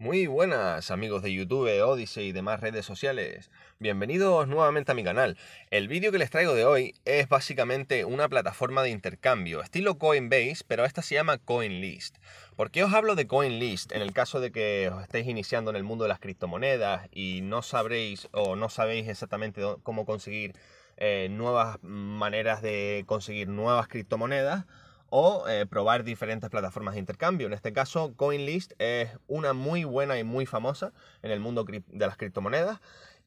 Muy buenas amigos de YouTube, Odyssey y demás redes sociales. Bienvenidos nuevamente a mi canal. El vídeo que les traigo de hoy es básicamente una plataforma de intercambio, estilo Coinbase, pero esta se llama CoinList. ¿Por qué os hablo de CoinList en el caso de que os estéis iniciando en el mundo de las criptomonedas y no sabréis o no sabéis exactamente cómo conseguir eh, nuevas maneras de conseguir nuevas criptomonedas? o eh, probar diferentes plataformas de intercambio. En este caso, CoinList es una muy buena y muy famosa en el mundo de las criptomonedas.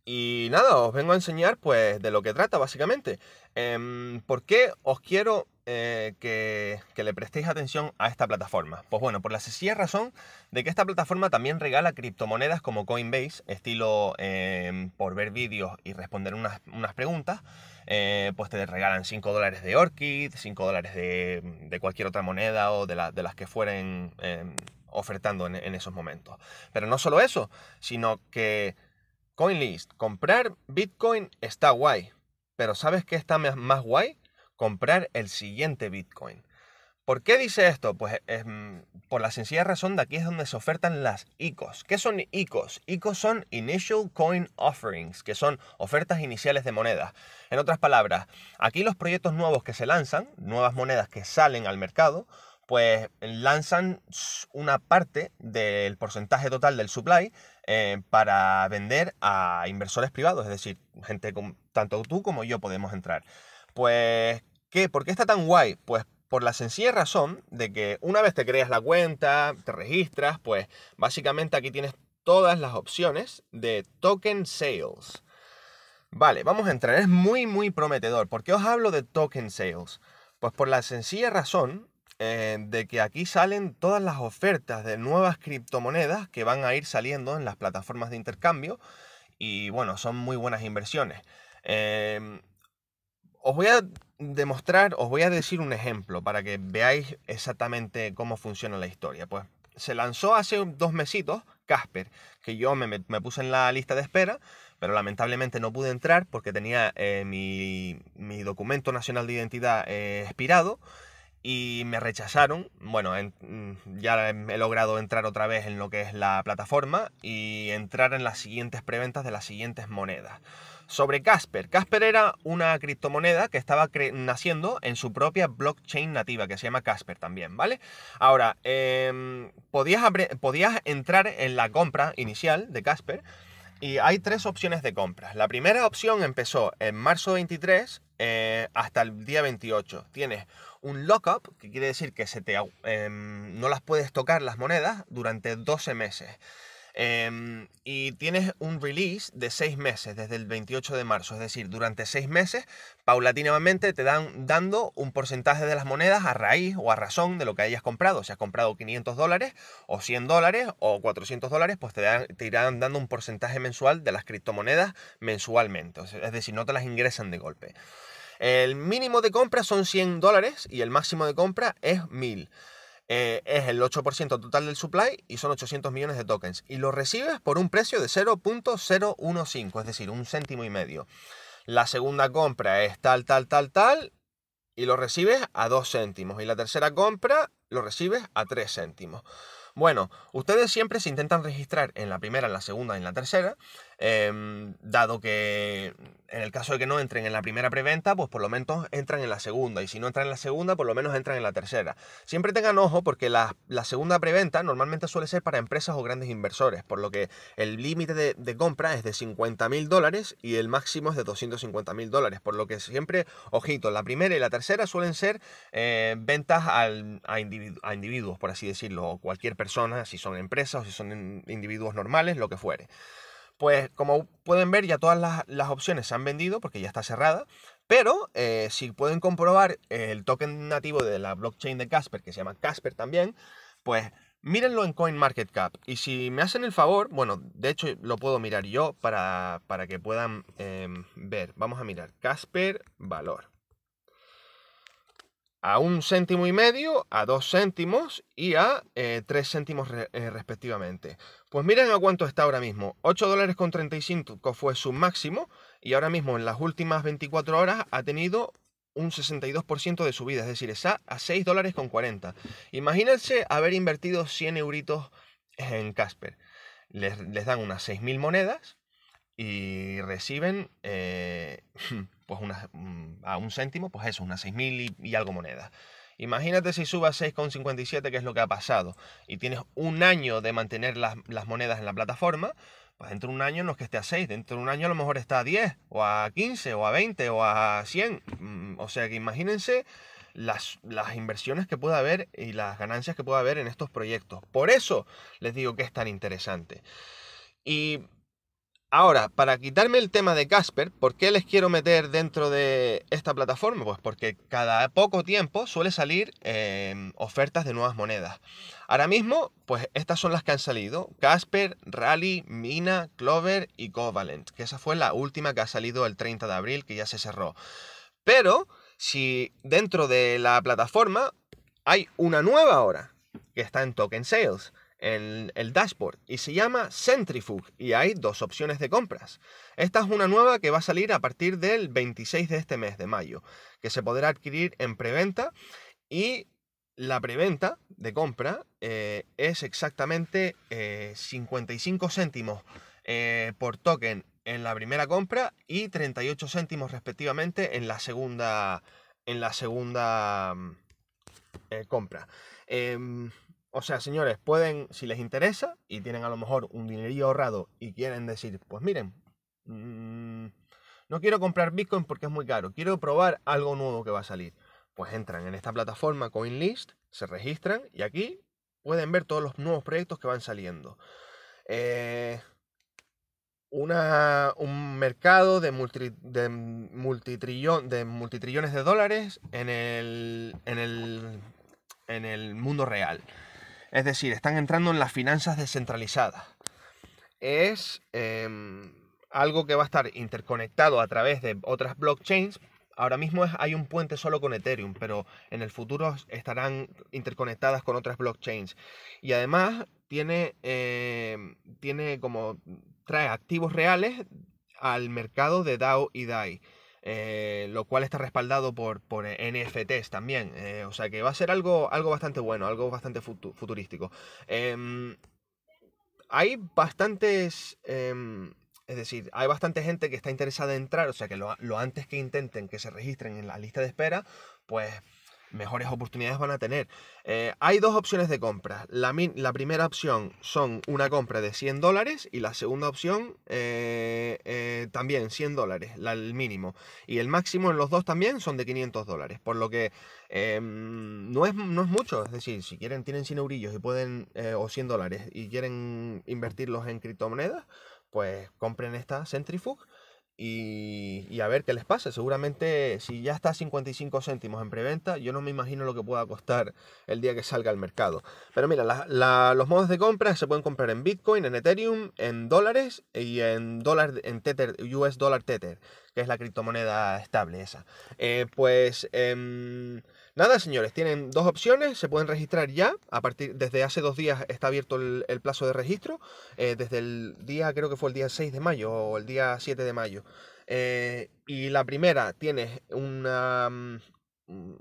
Y nada, os vengo a enseñar pues de lo que trata básicamente. Em, ¿Por qué os quiero eh, que, le prestéis atención a esta plataforma? Pues bueno, por la sencilla razón de que esta plataforma también regala criptomonedas como Coinbase, estilo em, por ver vídeos y responder unas, preguntas, eh, pues te regalan 5 dólares de Orchid, 5 dólares de, cualquier otra moneda o de, las que fueren em, ofertando en, en esos momentos. Pero no solo eso, sino que CoinList, comprar Bitcoin está guay, pero ¿sabes qué está más guay? comprar el siguiente Bitcoin. ¿Por qué dice esto? Pues mm, por la sencilla razón de aquí es donde se ofertan las ICOs. ¿Qué son ICOs? ICOs son Initial Coin Offerings, que son ofertas iniciales de monedas. En otras palabras, aquí los proyectos nuevos que se lanzan, nuevas monedas que salen al mercado, pues lanzan una parte del porcentaje total del supply eh, para vender a inversores privados, es decir, gente como tanto tú como yo podemos entrar. Pues ¿Qué? ¿Por qué está tan guay? Pues por la sencilla razón de que una vez te creas la cuenta, te registras, pues básicamente aquí tienes todas las opciones de token sales. Vale, vamos a entrar, es muy muy prometedor. ¿Por qué os hablo de token sales? Pues por la sencilla razón eh, de que aquí salen todas las ofertas de nuevas criptomonedas que van a ir saliendo en las plataformas de intercambio y bueno, son muy buenas inversiones. Eh, os voy a demostrar, os voy a decir un ejemplo para que veáis exactamente cómo funciona la historia. Pues se lanzó hace dos mesitos Casper, que yo me, puse en la lista de espera, pero lamentablemente no pude entrar porque tenía eh, mi, mi, documento nacional de identidad eh, expirado y me rechazaron. Bueno, mm, ya he logrado entrar otra vez en lo que es la plataforma y entrar en las siguientes preventas de las siguientes monedas. Sobre Casper, Casper era una criptomoneda que estaba naciendo en su propia blockchain nativa, que se llama Casper también, ¿vale? Ahora, em, podías, podías entrar en la compra inicial de Casper y hay tres opciones de compras. La primera opción empezó en marzo 23 eh, hasta el día 28. Tienes un lockup, que quiere decir que em, no las puedes tocar las monedas durante 12 meses. Em, y tienes un release de 6 meses, desde el 28 de marzo. Es decir, durante 6 meses, paulatinamente te dan dando un porcentaje de las monedas a raíz o a razón de lo que hayas comprado. Si has comprado 500 dólares o 100 dólares o 400 dólares, pues te irán dando un porcentaje mensual de las criptomonedas mensualmente. Es decir, no te las ingresan de golpe. El mínimo de compra son 100 dólares y el máximo de compra es 1000. Eh, es el 8% total del supply y son 800 millones de tokens. Y lo recibes por un precio de 0.015, es decir, un céntimo y medio. La segunda compra es tal, tal, tal, tal, y lo recibes a 2 céntimos. Y la tercera compra lo recibes a 3 céntimos. Bueno, ustedes siempre se intentan registrar en la primera, en la segunda y en la tercera, Em, dado que en el caso de que no entren en la primera preventa, pues por lo menos entran en la segunda. Y si no entran en la segunda, por lo menos entran en la tercera. Siempre tengan ojo porque la, segunda preventa normalmente suele ser para empresas o grandes inversores, por lo que el límite de, compra es de 50 mil dólares y el máximo es de 250 mil dólares. Por lo que siempre, ojito, la primera y la tercera suelen ser eh, ventas a, a individuos, por así decirlo, o cualquier persona, si son empresas o si son individuos normales, lo que fuere. Pues como pueden ver ya todas las, opciones se han vendido porque ya está cerrada, pero eh, si pueden comprobar el token nativo de la blockchain de Casper, que se llama Casper también, pues mírenlo en CoinMarketCap. Y si me hacen el favor, bueno, de hecho lo puedo mirar yo para, que puedan em, ver. Vamos a mirar Casper Valor a un céntimo y medio, a dos céntimos y a eh, tres céntimos eh, respectivamente. Pues miren a cuánto está ahora mismo. 8 dólares con 35 fue su máximo y ahora mismo en las últimas 24 horas ha tenido un 62% de subida, es decir, está a 6 dólares con 40. Imagínense haber invertido 100 euritos en Casper. Les, les dan unas 6.000 monedas y reciben eh, pues mm, a un céntimo, pues eso, unas 6.000 y, y algo monedas. Imagínate si suba a 6,57, que es lo que ha pasado, y tienes un año de mantener las, monedas en la plataforma, pues dentro de un año no es que esté a 6, dentro de un año a lo mejor está a 10, o a 15, o a 20, o a 100. Mm, o sea que imagínense las, las inversiones que pueda haber y las ganancias que pueda haber en estos proyectos. Por eso les digo que es tan interesante. Y Ahora, para quitarme el tema de Casper, ¿por qué les quiero meter dentro de esta plataforma? Pues porque cada poco tiempo suele salir em, ofertas de nuevas monedas. Ahora mismo, pues estas son las que han salido. Casper, Rally, Mina, Clover y Covalent, que esa fue la última que ha salido el 30 de abril, que ya se cerró. Pero, si dentro de la plataforma hay una nueva ahora, que está en Token Sales el dashboard y se llama Centrifug y hay dos opciones de compras. Esta es una nueva que va a salir a partir del 26 de este mes de mayo, que se podrá adquirir en preventa y la preventa de compra eh, es exactamente 55 eh, céntimos eh, por token en la primera compra y 38 céntimos respectivamente en la segunda en la segunda mm, compra. Em, o sea, señores, pueden, si les interesa y tienen a lo mejor un dinerío ahorrado y quieren decir, pues miren, mm, no quiero comprar Bitcoin porque es muy caro, quiero probar algo nuevo que va a salir. Pues entran en esta plataforma CoinList, se registran y aquí pueden ver todos los nuevos proyectos que van saliendo. Eh, un mercado de, de, multitrillón, de multitrillones de dólares en el, en el, en el mundo real. Es decir, están entrando en las finanzas descentralizadas. Es em, algo que va a estar interconectado a través de otras blockchains. Ahora mismo hay un puente solo con Ethereum, pero en el futuro estarán interconectadas con otras blockchains. Y además tiene, em, tiene como trae activos reales al mercado de DAO y DAI. Eh, lo cual está respaldado por, por NFTs también. Eh, o sea que va a ser algo, algo bastante bueno, algo bastante futurístico. Em, hay bastantes... Em, es decir, hay bastante gente que está interesada en entrar, o sea que lo, lo, antes que intenten que se registren en la lista de espera, pues mejores oportunidades van a tener. Eh, hay dos opciones de compra. La, primera opción son una compra de 100 dólares y la segunda opción eh, eh, también 100 dólares, el mínimo. Y el máximo en los dos también son de 500 dólares, por lo que em, no es, no, es, mucho. Es decir, si quieren, tienen 100 eurillos y pueden, o 100 dólares y quieren invertirlos en criptomonedas, pues compren esta Centrifug. Y, y, a ver qué les pasa. Seguramente si ya está a 55 céntimos en preventa, yo no me imagino lo que pueda costar el día que salga al mercado. Pero mira, los modos de compra se pueden comprar en Bitcoin, en Ethereum, en dólares y en dólar en Tether, US Dollar Tether, que es la criptomoneda estable esa. Eh, pues em, Nada, señores, tienen dos opciones, se pueden registrar ya, a partir, desde hace dos días está abierto el, plazo de registro, eh, desde el día, creo que fue el día 6 de mayo o el día 7 de mayo. Eh, y la primera, tienes una... Mm,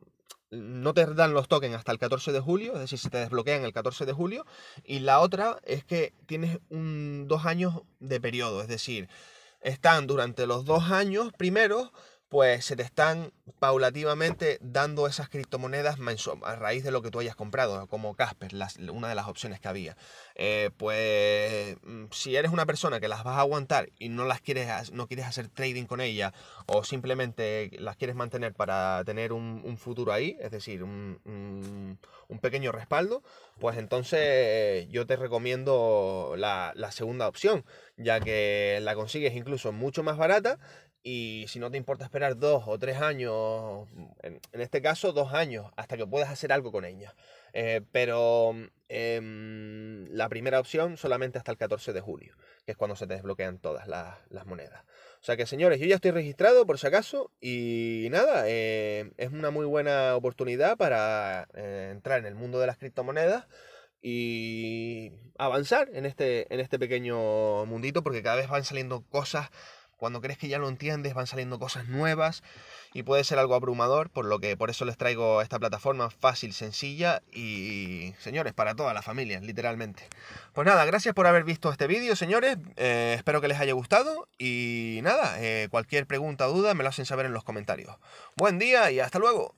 no te dan los tokens hasta el 14 de julio, es decir, se te desbloquean el 14 de julio. Y la otra es que tienes un, dos años de periodo, es decir, están durante los dos años primeros pues se te están paulativamente dando esas criptomonedas a raíz de lo que tú hayas comprado, como Casper, una de las opciones que había. Eh, pues mm, si eres una persona que las vas a aguantar y no las quieres, no quieres hacer trading con ellas o simplemente las quieres mantener para tener un, futuro ahí, es decir, un, pequeño respaldo, pues entonces yo te recomiendo la, la segunda opción, ya que la consigues incluso mucho más barata y si no te importa esperar dos o tres años, en, este caso dos años, hasta que puedas hacer algo con ella. Eh, pero em, la primera opción solamente hasta el 14 de julio, que es cuando se te desbloquean todas las, monedas. O sea que señores, yo ya estoy registrado por si acaso y nada, eh, es una muy buena oportunidad para eh, entrar en el mundo de las criptomonedas y avanzar en este, en este pequeño mundito porque cada vez van saliendo cosas cuando crees que ya lo entiendes, van saliendo cosas nuevas y puede ser algo abrumador, por lo que por eso les traigo esta plataforma fácil, sencilla y, señores, para toda la familia, literalmente. Pues nada, gracias por haber visto este vídeo, señores. Eh, espero que les haya gustado y nada, eh, cualquier pregunta o duda me lo hacen saber en los comentarios. Buen día y hasta luego.